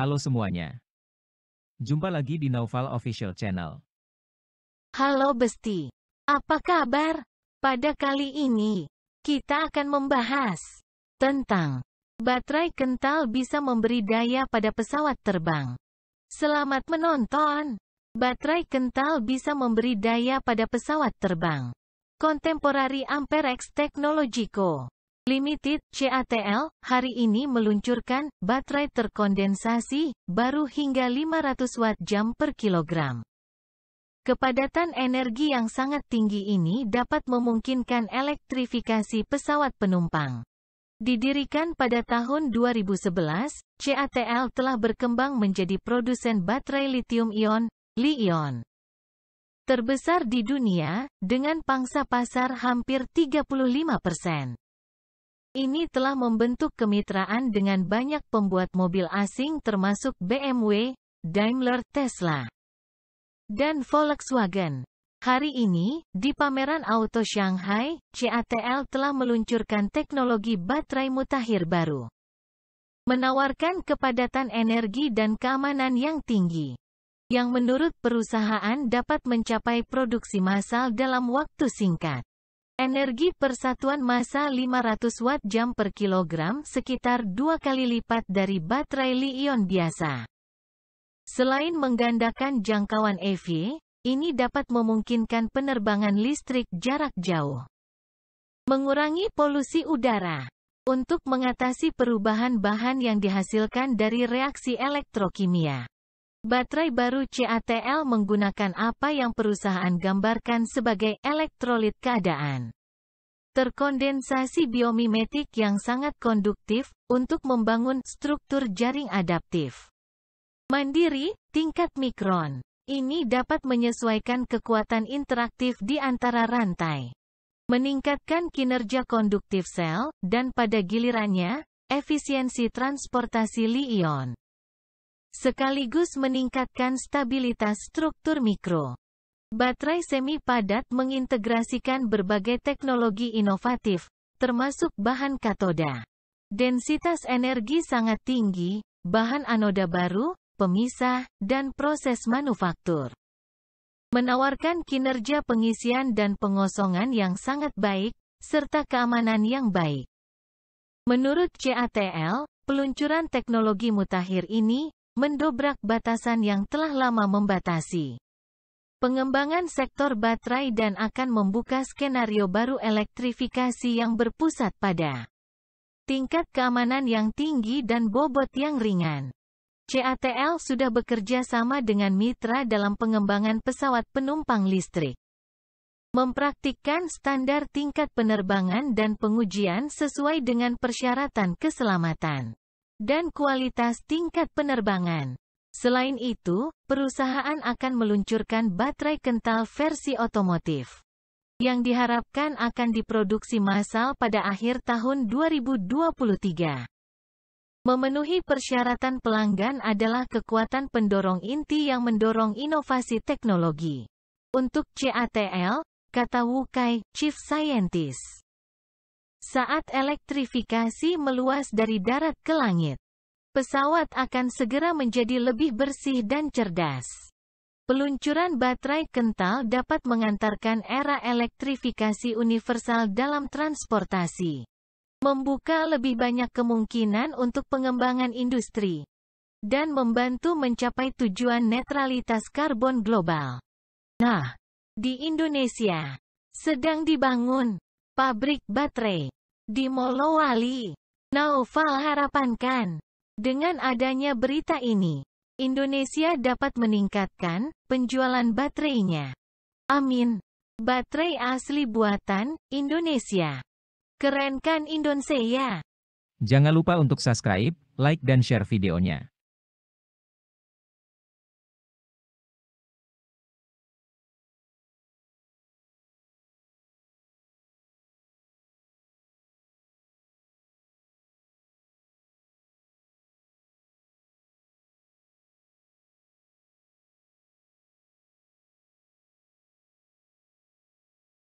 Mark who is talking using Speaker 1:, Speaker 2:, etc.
Speaker 1: Halo semuanya. Jumpa lagi di Naufal Official Channel. Halo Besti. Apa kabar? Pada kali ini, kita akan membahas tentang baterai kental bisa memberi daya pada pesawat terbang. Selamat menonton. Baterai kental bisa memberi daya pada pesawat terbang. Contemporary Amperex Technologico Limited CATL hari ini meluncurkan baterai terkondensasi baru hingga 500 watt jam per kilogram. Kepadatan energi yang sangat tinggi ini dapat memungkinkan elektrifikasi pesawat penumpang. Didirikan pada tahun 2011, CATL telah berkembang menjadi produsen baterai lithium-ion, Li-ion terbesar di dunia, dengan pangsa pasar hampir 35 persen. Ini telah membentuk kemitraan dengan banyak pembuat mobil asing termasuk BMW, Daimler Tesla, dan Volkswagen. Hari ini, di pameran auto Shanghai, CATL telah meluncurkan teknologi baterai mutakhir baru. Menawarkan kepadatan energi dan keamanan yang tinggi. Yang menurut perusahaan dapat mencapai produksi massal dalam waktu singkat. Energi persatuan massa 500 watt jam per kilogram sekitar dua kali lipat dari baterai li-ion biasa. Selain menggandakan jangkauan EV, ini dapat memungkinkan penerbangan listrik jarak jauh. Mengurangi polusi udara. Untuk mengatasi perubahan bahan yang dihasilkan dari reaksi elektrokimia. Baterai baru CATL menggunakan apa yang perusahaan gambarkan sebagai elektrolit keadaan terkondensasi biomimetik yang sangat konduktif, untuk membangun struktur jaring adaptif. Mandiri, tingkat mikron. Ini dapat menyesuaikan kekuatan interaktif di antara rantai. Meningkatkan kinerja konduktif sel, dan pada gilirannya, efisiensi transportasi li-ion. Sekaligus meningkatkan stabilitas struktur mikro. Baterai semi padat mengintegrasikan berbagai teknologi inovatif, termasuk bahan katoda. Densitas energi sangat tinggi, bahan anoda baru, pemisah, dan proses manufaktur. Menawarkan kinerja pengisian dan pengosongan yang sangat baik, serta keamanan yang baik. Menurut CATL, peluncuran teknologi mutakhir ini, mendobrak batasan yang telah lama membatasi. Pengembangan sektor baterai dan akan membuka skenario baru elektrifikasi yang berpusat pada tingkat keamanan yang tinggi dan bobot yang ringan. CATL sudah bekerja sama dengan mitra dalam pengembangan pesawat penumpang listrik. Mempraktikkan standar tingkat penerbangan dan pengujian sesuai dengan persyaratan keselamatan dan kualitas tingkat penerbangan. Selain itu, perusahaan akan meluncurkan baterai kental versi otomotif yang diharapkan akan diproduksi massal pada akhir tahun 2023. Memenuhi persyaratan pelanggan adalah kekuatan pendorong inti yang mendorong inovasi teknologi. Untuk CATL, kata Wukai, Chief Scientist. Saat elektrifikasi meluas dari darat ke langit, pesawat akan segera menjadi lebih bersih dan cerdas. Peluncuran baterai kental dapat mengantarkan era elektrifikasi universal dalam transportasi. Membuka lebih banyak kemungkinan untuk pengembangan industri. Dan membantu mencapai tujuan netralitas karbon global. Nah, di Indonesia, sedang dibangun pabrik baterai di Molowali. Naufal harapankan dengan adanya berita ini, Indonesia dapat meningkatkan penjualan baterainya. Amin. Baterai asli buatan Indonesia. Keren kan Indonesia? Jangan lupa untuk subscribe, like dan share videonya.